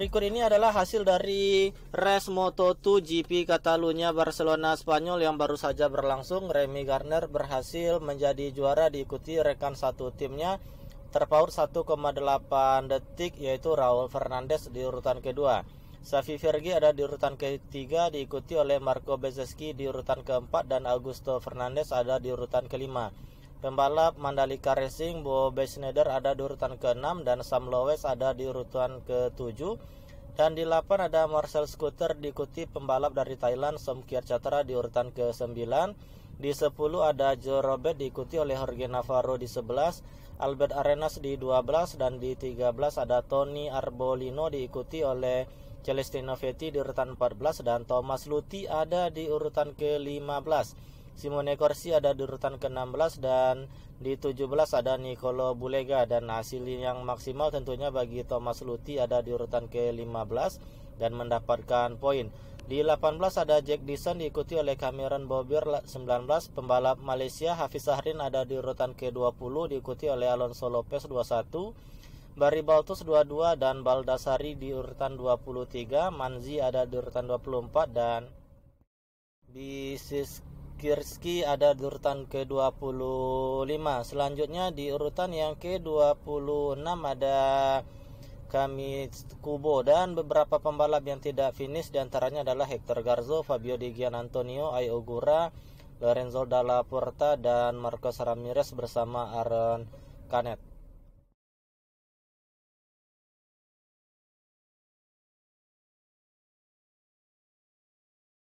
berikut ini adalah hasil dari Res Moto2 GP Catalunya Barcelona Spanyol yang baru saja berlangsung. Remy Garner berhasil menjadi juara diikuti rekan satu timnya terpaut 1,8 detik yaitu Raul Fernandez di urutan kedua. Safi Fergi ada di urutan ketiga diikuti oleh Marco Bezeski di urutan keempat dan Augusto Fernandez ada di urutan kelima. Pembalap Mandalika Racing Bo Schneider ada di urutan ke-6 dan Sam Lowes ada di urutan ke-7. Dan di 8 ada Marcel Scooter diikuti pembalap dari Thailand Somkiat Chatra di urutan ke-9. Di 10 ada Joe Robert diikuti oleh Jorge Navarro di 11, Albert Arenas di 12 dan di 13 ada Tony Arbolino diikuti oleh Celestino Vetti di urutan 14 dan Thomas Luti ada di urutan ke-15. Simone Corsi ada di urutan ke-16 dan di 17 ada Nicolo Bulega dan hasil yang maksimal tentunya bagi Thomas Luti ada di urutan ke-15 dan mendapatkan poin. Di 18 ada Jack Dixon diikuti oleh Cameron Bobier 19 pembalap Malaysia Hafiz Sahrin ada di urutan ke-20 diikuti oleh Alonso Lopez 21 Bari Baltus 22 dan Baldasari di urutan 23, Manzi ada di urutan 24 dan Bisis Girski ada di urutan ke-25. Selanjutnya di urutan yang ke-26 ada kami Kubo dan beberapa pembalap yang tidak finish diantaranya adalah Hector Garzo, Fabio Di Gian Antonio, Ayo Lorenzo Dalla Porta dan Marcos Ramirez bersama Aaron Canet.